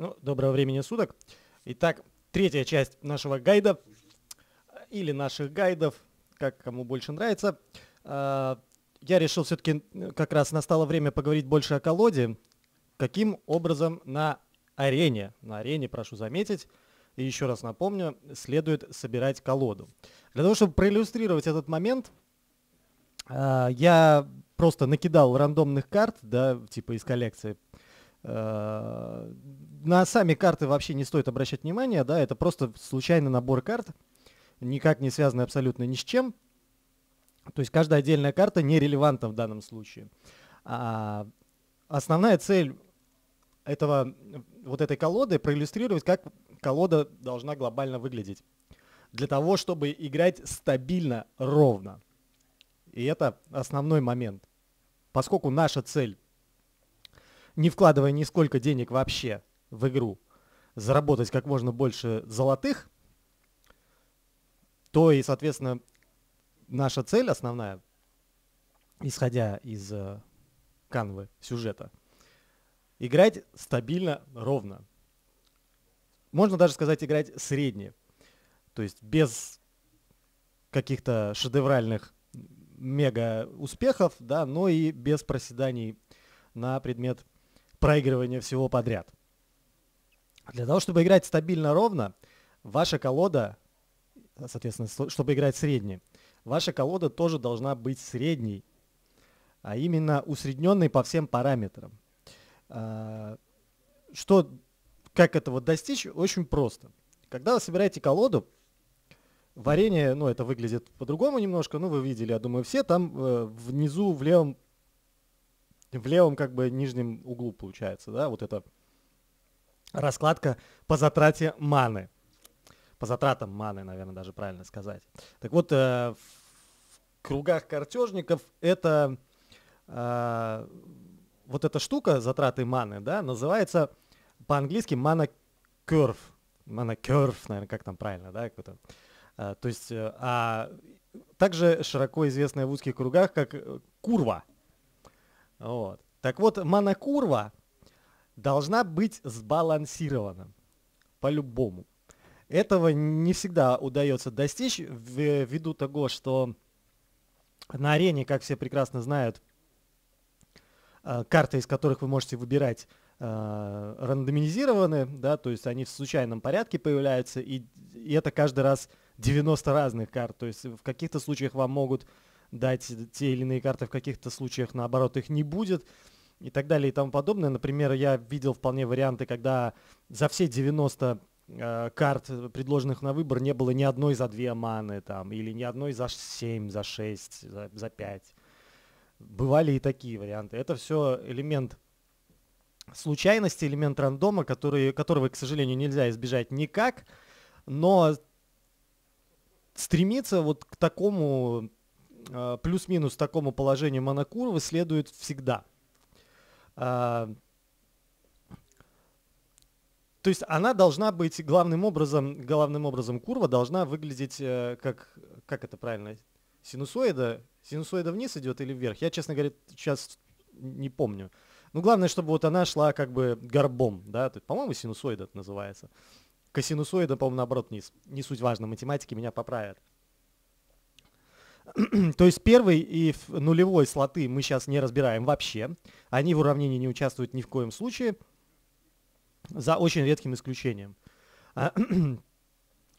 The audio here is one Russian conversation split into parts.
Ну, доброго времени суток. Итак, третья часть нашего гайда э, или наших гайдов, как кому больше нравится. А, я решил все-таки э, как раз настало время поговорить больше о колоде. Каким образом на арене, на арене, прошу заметить, и еще раз напомню, следует собирать колоду. Для того, чтобы проиллюстрировать этот момент, а, я просто накидал рандомных карт, да, типа из коллекции, Э, на сами карты вообще не стоит обращать внимание, да, это просто случайный набор карт, никак не связанный абсолютно ни с чем. То есть каждая отдельная карта нерелевантна в данном случае. А основная цель этого, вот этой колоды проиллюстрировать, как колода должна глобально выглядеть. Для того, чтобы играть стабильно, ровно. И это основной момент. Поскольку наша цель не вкладывая нисколько денег вообще в игру, заработать как можно больше золотых, то и, соответственно, наша цель основная, исходя из э, канвы сюжета, играть стабильно, ровно. Можно даже сказать, играть средне. То есть без каких-то шедевральных мега успехов, да, но и без проседаний на предмет проигрывания всего подряд. Для того, чтобы играть стабильно ровно, ваша колода, соответственно, чтобы играть средний, ваша колода тоже должна быть средней, а именно усредненной по всем параметрам. А, что, как этого достичь, очень просто. Когда вы собираете колоду, варенье, ну, это выглядит по-другому немножко, ну, вы видели, я думаю, все, там э, внизу в левом в левом как бы нижнем углу получается, да, вот эта раскладка по затрате маны. По затратам маны, наверное, даже правильно сказать. Так вот, э, в кругах картежников это э, вот эта штука затраты маны, да, называется по-английски мана curve. Мана curve, наверное, как там правильно, да, какой-то. Э, то есть, э, а также широко известная в узких кругах как э, курва. Вот. Так вот, монокурва должна быть сбалансирована. По-любому. Этого не всегда удается достичь ввиду того, что на арене, как все прекрасно знают, э, карты, из которых вы можете выбирать, э, рандомизированы, да, то есть они в случайном порядке появляются, и, и это каждый раз 90 разных карт, то есть в каких-то случаях вам могут дать те или иные карты в каких-то случаях, наоборот, их не будет и так далее и тому подобное. Например, я видел вполне варианты, когда за все 90 э, карт, предложенных на выбор, не было ни одной за 2 маны, там, или ни одной за 7, за 6, за, за 5. Бывали и такие варианты. Это все элемент случайности, элемент рандома, который, которого, к сожалению, нельзя избежать никак, но стремиться вот к такому Э, плюс-минус такому положению монокурвы следует всегда. Э, то есть она должна быть главным образом, главным образом курва должна выглядеть э, как, как это правильно, синусоида? Синусоида вниз идет или вверх? Я, честно говоря, сейчас не помню. Ну, главное, чтобы вот она шла как бы горбом, да, по-моему, синусоида это называется. Косинусоида, по-моему, наоборот, вниз. Не суть важно, математики меня поправят. То есть первый и нулевой слоты мы сейчас не разбираем вообще. Они в уравнении не участвуют ни в коем случае, за очень редким исключением.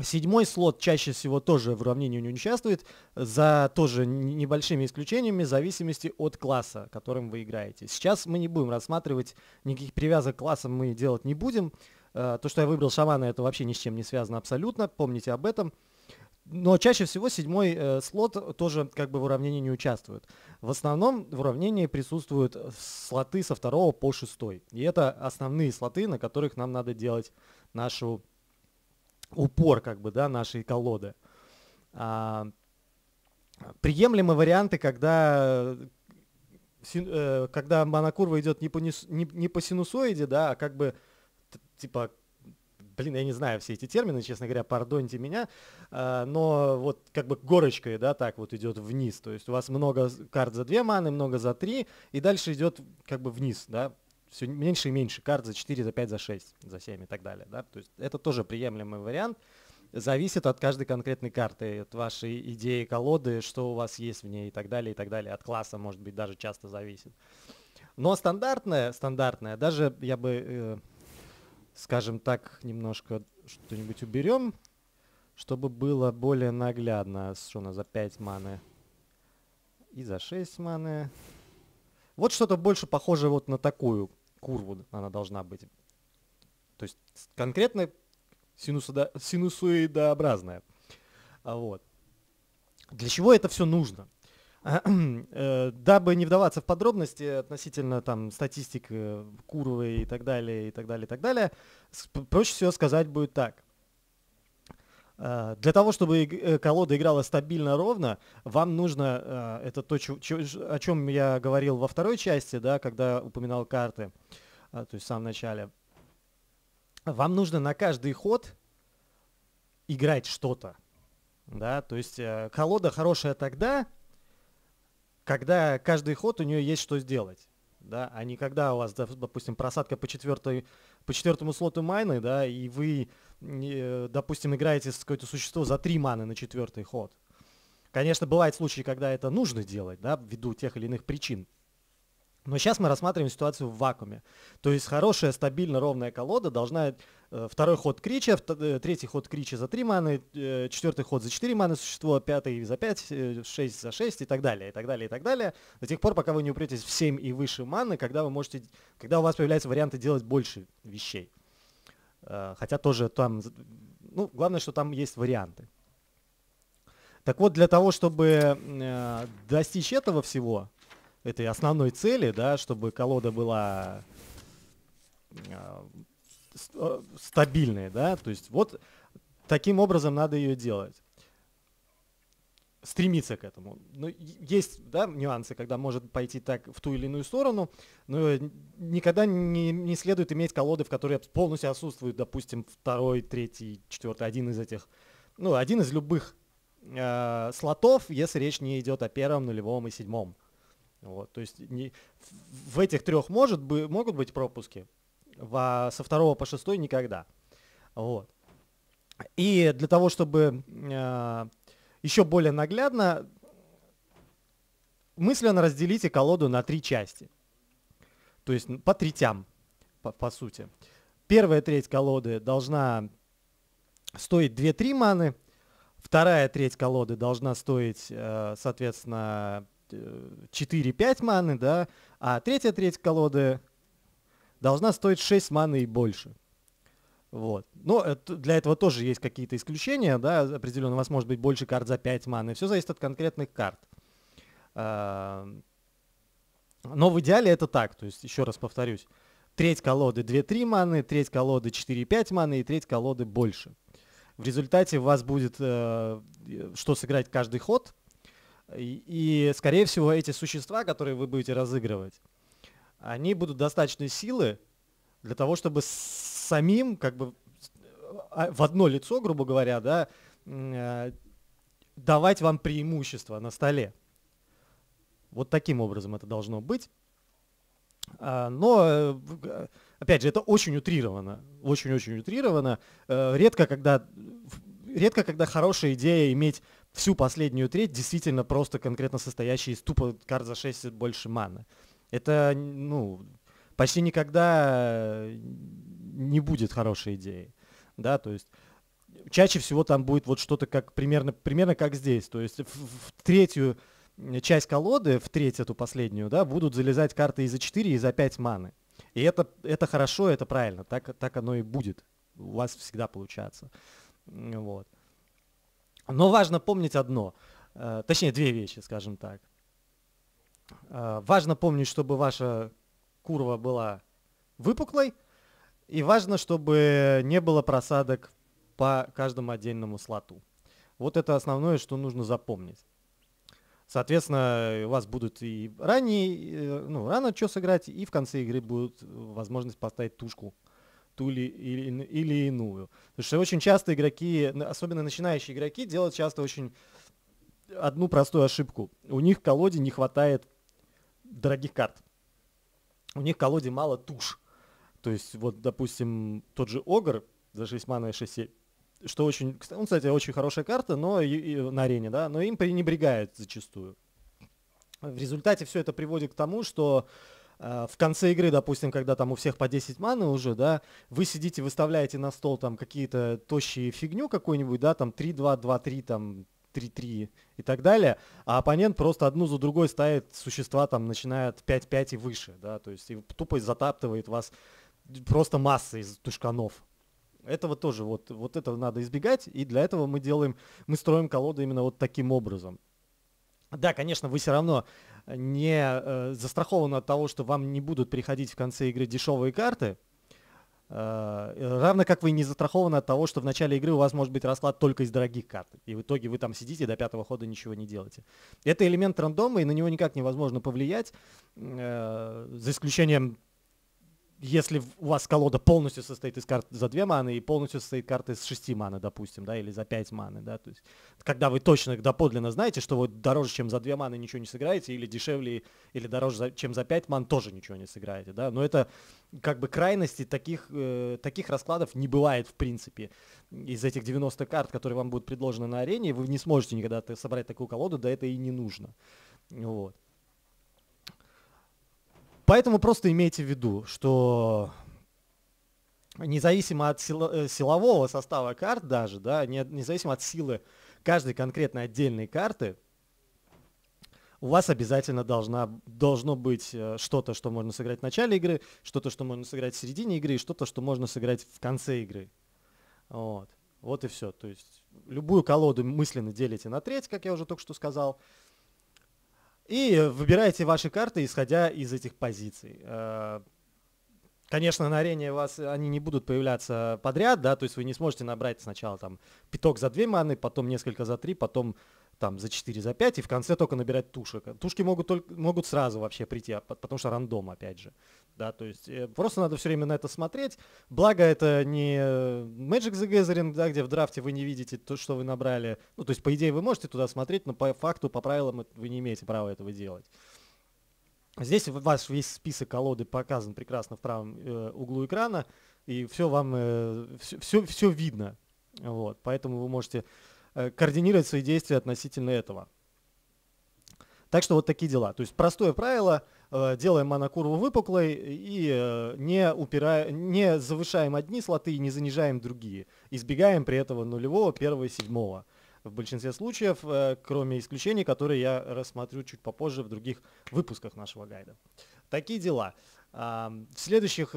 Седьмой слот чаще всего тоже в уравнении не участвует, за тоже небольшими исключениями, в зависимости от класса, которым вы играете. Сейчас мы не будем рассматривать, никаких привязок к классам мы делать не будем. Э, то, что я выбрал шамана, это вообще ни с чем не связано абсолютно, помните об этом но чаще всего седьмой э, слот тоже как бы в уравнении не участвует. В основном в уравнении присутствуют э, слоты со второго по шестой. И это основные слоты, на которых нам надо делать нашу упор как бы, да, нашей колоды. А, приемлемы варианты, когда э, син, э, когда монокурва идет не по, не, не по синусоиде, да, а как бы типа блин, я не знаю все эти термины, честно говоря, пардоньте меня, а, но вот как бы горочкой, да, так вот идет вниз. То есть у вас много карт за две маны, много за три, и дальше идет как бы вниз, да, все меньше и меньше карт за 4, за 5, за 6, за 7 и так далее. Да? То есть это тоже приемлемый вариант. Зависит от каждой конкретной карты, от вашей идеи колоды, что у вас есть в ней и так далее, и так далее. От класса, может быть, даже часто зависит. Но стандартная, стандартная, даже я бы э, скажем так, немножко что-нибудь уберем, чтобы было более наглядно. Что у нас за 5 маны? И за 6 маны. Вот что-то больше похоже вот на такую курву она должна быть. То есть конкретно синусоидообразная. А Вот. Для чего это все нужно? Э, дабы не вдаваться в подробности относительно там статистик э, курвы и так далее, и так далее, и так далее, проще всего сказать будет так. Э, для того, чтобы колода играла стабильно ровно, вам нужно, это то, о чем я говорил во второй части, да, когда упоминал карты, то есть в самом начале, вам нужно на каждый ход играть что-то. Да, то есть колода хорошая тогда, когда каждый ход у нее есть что сделать. Да, а не когда у вас, допустим, просадка по, четвертой, по четвертому слоту майны, да, и вы, э, допустим, играете с какое-то существо за три маны на четвертый ход. Конечно, бывают случаи, когда это нужно делать, да, ввиду тех или иных причин. Но сейчас мы рассматриваем ситуацию в вакууме. То есть хорошая, стабильно ровная колода должна... Э, второй ход крича, э, третий ход крича за 3 маны, э, четвертый ход за 4 маны существо, пятый за 5, 6 за 6 и так далее, и так далее, и так далее. До тех пор, пока вы не упретесь в 7 и выше маны, когда вы можете, когда у вас появляются варианты делать больше вещей. Хотя тоже там, ну, главное, что там есть варианты. Так вот, для того, чтобы достичь этого всего, этой основной цели, да, чтобы колода была а, э, стабильной, да, то есть вот таким образом надо ее делать стремиться к этому. Но ну, есть да, нюансы, когда может пойти так в ту или иную сторону, но никогда не, не следует иметь колоды, в которой полностью отсутствуют, допустим, второй, третий, четвертый, один из этих, ну, один из любых э, слотов, если речь не идет о первом, нулевом и седьмом. Вот, то есть не, в этих трех может бы, могут быть пропуски, во, со второго по шестой никогда. Вот. И для того, чтобы э, еще более наглядно, мысленно разделите колоду на три части. То есть по третям, по, по сути. Первая треть колоды должна стоить 2-3 маны. Вторая треть колоды должна стоить, э, соответственно, 4-5 маны, да, а третья треть колоды должна стоить 6 маны и больше. Вот. Но для этого тоже есть какие-то исключения, да, определенно у вас может быть больше карт за 5 маны, все зависит от конкретных карт. Эм, но в идеале это так, то есть, еще раз повторюсь, треть колоды 2-3 маны, треть колоды 4-5 маны и треть колоды больше. В результате у вас будет э, что сыграть каждый ход, и, и, скорее всего, эти существа, которые вы будете разыгрывать, они будут достаточной силы для того, чтобы самим, как бы, а, в одно лицо, грубо говоря, да, э, давать вам преимущество на столе. Вот таким образом это должно быть. А, но, э, опять же, это очень утрировано. Очень-очень утрировано. Э, редко когда, редко, когда хорошая идея иметь всю последнюю треть действительно просто конкретно состоящая из тупо карт за 6 больше маны. Это, ну, почти никогда э, не будет хорошей идеей. Да, то есть чаще всего там будет вот что-то как примерно, примерно как здесь. То есть в, в третью часть колоды, в треть эту последнюю, да, будут залезать карты и за 4, и за 5 маны. И это, это хорошо, это правильно, так, так оно и будет. У вас всегда получается, Вот. Но важно помнить одно, э, точнее две вещи, скажем так. Э, важно помнить, чтобы ваша курва была выпуклой, и важно, чтобы не было просадок по каждому отдельному слоту. Вот это основное, что нужно запомнить. Соответственно, э, у вас будут и ранее, ну, рано что сыграть, и в конце игры будет возможность поставить тушку ту ли, или, или иную. Потому что очень часто игроки, особенно начинающие игроки, делают часто очень одну простую ошибку. У них в колоде не хватает дорогих карт. У них в колоде мало туш. То есть, вот, допустим, тот же Огр за 6 мана и 6 7, что очень, он, ну, кстати, очень хорошая карта, но и, и на арене, да, но им пренебрегают зачастую. В результате все это приводит к тому, что а, в конце игры, допустим, когда там у всех по 10 маны уже, да, вы сидите, выставляете на стол там какие-то тощие фигню какую-нибудь, да, там 3-2, 2-3, там 3-3 и так далее, а оппонент просто одну за другой ставит существа там, начиная от 5-5 и выше, да, то есть и тупо затаптывает вас просто массой из тушканов. Этого тоже вот, вот этого надо избегать, и для этого мы делаем, мы строим колоду именно вот таким образом. Да, конечно, вы все равно не э, застрахованы от того, что вам не будут приходить в конце игры дешевые карты, э, равно как вы не застрахованы от того, что в начале игры у вас может быть расклад только из дорогих карт, и в итоге вы там сидите до пятого хода ничего не делаете. Это элемент рандома, и на него никак невозможно повлиять, э, за исключением если у вас колода полностью состоит из карт за 2 маны и полностью состоит карты из 6 маны, допустим, да, или за 5 маны, да, то есть когда вы точно доподлинно знаете, что вот дороже, чем за 2 маны ничего не сыграете, или дешевле, или дороже, чем за 5 ман тоже ничего не сыграете, да, но это как бы крайности таких, э, таких раскладов не бывает в принципе. Из этих 90 карт, которые вам будут предложены на арене, вы не сможете никогда собрать такую колоду, да это и не нужно. Вот. Поэтому просто имейте в виду, что независимо от э, силового состава карт даже, да, независимо от силы каждой конкретной отдельной карты, у вас обязательно должна, должно быть э, что-то, что можно сыграть в начале игры, что-то, что можно сыграть в середине игры, и что-то, что можно сыграть в конце игры. Вот. Вот и все. То есть любую колоду мысленно делите на треть, как я уже только что сказал. И выбираете ваши карты, исходя из этих позиций. Э, конечно, на арене у вас они не будут появляться подряд, да, то есть вы не сможете набрать сначала там пяток за две маны, потом несколько за три, потом там за четыре, за пять и в конце только набирать тушек. Тушки могут, только, могут сразу вообще прийти, а, потому что рандом, опять же да, то есть э, просто надо все время на это смотреть. Благо это не э, Magic the Gathering, да, где в драфте вы не видите то, что вы набрали. Ну, то есть, по идее, вы можете туда смотреть, но по факту, по правилам э, вы не имеете права этого делать. Здесь ваш весь список колоды показан прекрасно в правом э, углу экрана, и все вам, э, все, все, все видно. Вот, поэтому вы можете э, координировать свои действия относительно этого. Так что вот такие дела. То есть простое правило – Э, делаем монокурву выпуклой и э, не, упирая, не завышаем одни слоты и не занижаем другие. Избегаем при этого нулевого, первого, седьмого. В большинстве случаев, э, кроме исключений, которые я рассмотрю чуть попозже в других выпусках нашего гайда. Такие дела. А, в следующих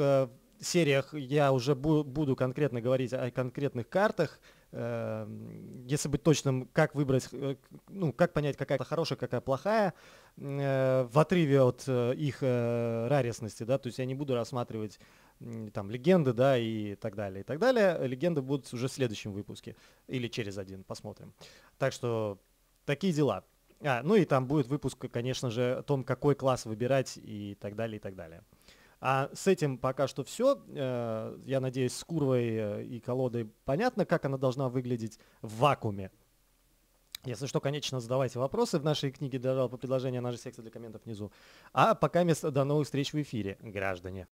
сериях я уже буду конкретно говорить о конкретных картах, если быть точным, как выбрать, ну, как понять, какая хорошая, какая плохая. Э, в отрыве от э, их э, раресности, да, то есть я не буду рассматривать там легенды, да, и так далее, и так далее. Легенды будут уже в следующем выпуске или через один, посмотрим. Так что такие дела. А, ну и там будет выпуск, конечно же, о том, какой класс выбирать и так далее, и так далее. А с этим пока что все. Я надеюсь, с курвой и колодой понятно, как она должна выглядеть в вакууме. Если что, конечно, задавайте вопросы в нашей книге «Дожал по предложению», нашей секции для комментов внизу. А пока место до новых встреч в эфире, граждане.